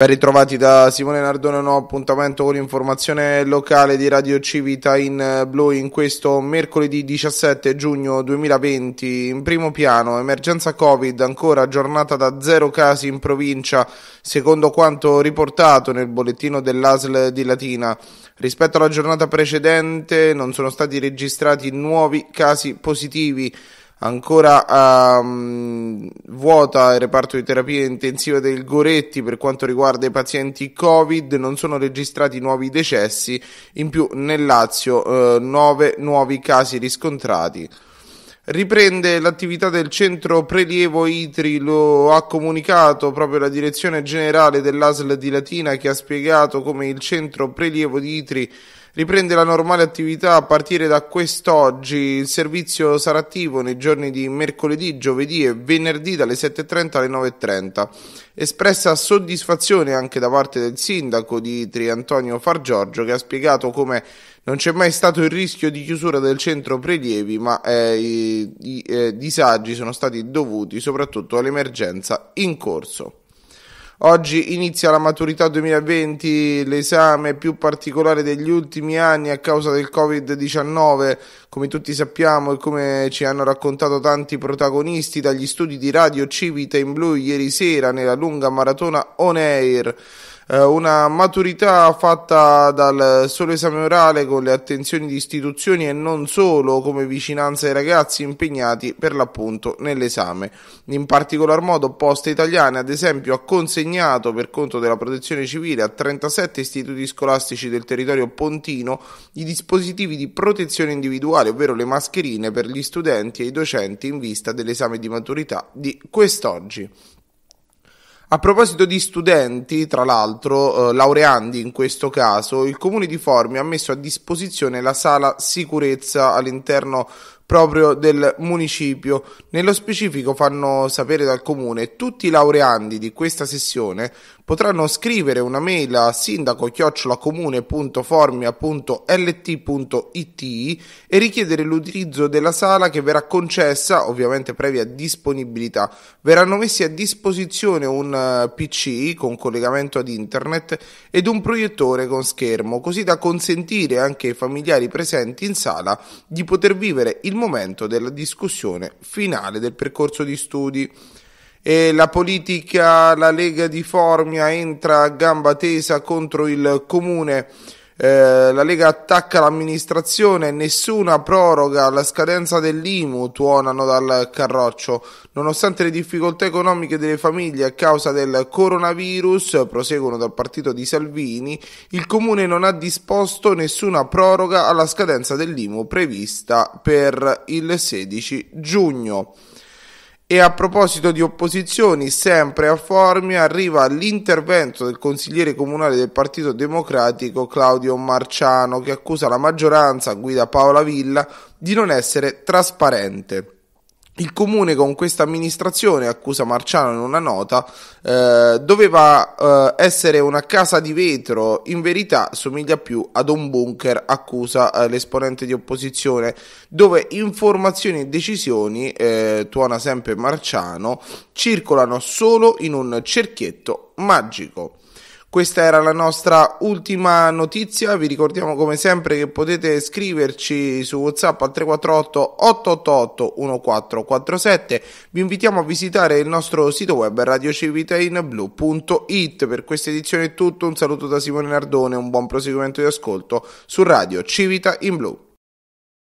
Ben ritrovati da Simone Nardone, un nuovo appuntamento con l'informazione locale di Radio Civita in eh, Blu in questo mercoledì 17 giugno 2020. In primo piano, emergenza Covid, ancora aggiornata da zero casi in provincia, secondo quanto riportato nel bollettino dell'ASL di Latina. Rispetto alla giornata precedente non sono stati registrati nuovi casi positivi. Ancora um, vuota il reparto di terapia intensiva del Goretti per quanto riguarda i pazienti Covid, non sono registrati nuovi decessi, in più nel Lazio eh, 9 nuovi casi riscontrati. Riprende l'attività del centro prelievo ITRI, lo ha comunicato proprio la direzione generale dell'ASL di Latina che ha spiegato come il centro prelievo di ITRI Riprende la normale attività a partire da quest'oggi. Il servizio sarà attivo nei giorni di mercoledì, giovedì e venerdì dalle 7.30 alle 9.30. Espressa soddisfazione anche da parte del sindaco di Triantonio Fargiorgio che ha spiegato come non c'è mai stato il rischio di chiusura del centro prelievi, ma eh, i, i eh, disagi sono stati dovuti soprattutto all'emergenza in corso. Oggi inizia la maturità 2020, l'esame più particolare degli ultimi anni a causa del Covid-19. Come tutti sappiamo e come ci hanno raccontato tanti protagonisti dagli studi di Radio Civita in Blu ieri sera nella lunga maratona On Air. Eh, una maturità fatta dal solo esame orale con le attenzioni di istituzioni e non solo come vicinanza ai ragazzi impegnati per l'appunto nell'esame. In particolar modo Poste Italiane ad esempio ha consegnato per conto della protezione civile a 37 istituti scolastici del territorio pontino i dispositivi di protezione individuale, ovvero le mascherine per gli studenti e i docenti in vista dell'esame di maturità di quest'oggi. A proposito di studenti, tra l'altro, eh, laureandi in questo caso, il comune di Formi ha messo a disposizione la sala sicurezza all'interno proprio del municipio. Nello specifico fanno sapere dal comune tutti i laureandi di questa sessione potranno scrivere una mail a sindaco-comune.formia.lt.it e richiedere l'utilizzo della sala che verrà concessa, ovviamente previa disponibilità. Verranno messi a disposizione un eh, PC con collegamento ad internet ed un proiettore con schermo, così da consentire anche ai familiari presenti in sala di poter vivere il momento della discussione finale del percorso di studi. E la politica, la Lega di Formia entra a gamba tesa contro il comune eh, la Lega attacca l'amministrazione, nessuna proroga, la scadenza dell'IMU tuonano dal carroccio. Nonostante le difficoltà economiche delle famiglie a causa del coronavirus, proseguono dal partito di Salvini, il comune non ha disposto nessuna proroga alla scadenza dell'IMU prevista per il 16 giugno. E a proposito di opposizioni, sempre a Formia arriva l'intervento del consigliere comunale del Partito Democratico Claudio Marciano che accusa la maggioranza, guida Paola Villa, di non essere trasparente. Il comune con questa amministrazione, accusa Marciano in una nota, eh, doveva eh, essere una casa di vetro, in verità somiglia più ad un bunker, accusa eh, l'esponente di opposizione, dove informazioni e decisioni, eh, tuona sempre Marciano, circolano solo in un cerchietto magico. Questa era la nostra ultima notizia, vi ricordiamo come sempre che potete scriverci su WhatsApp al 348 888 1447. Vi invitiamo a visitare il nostro sito web radiocivitainblu.it. Per questa edizione è tutto, un saluto da Simone Nardone, un buon proseguimento di ascolto su Radio Civita in Blu.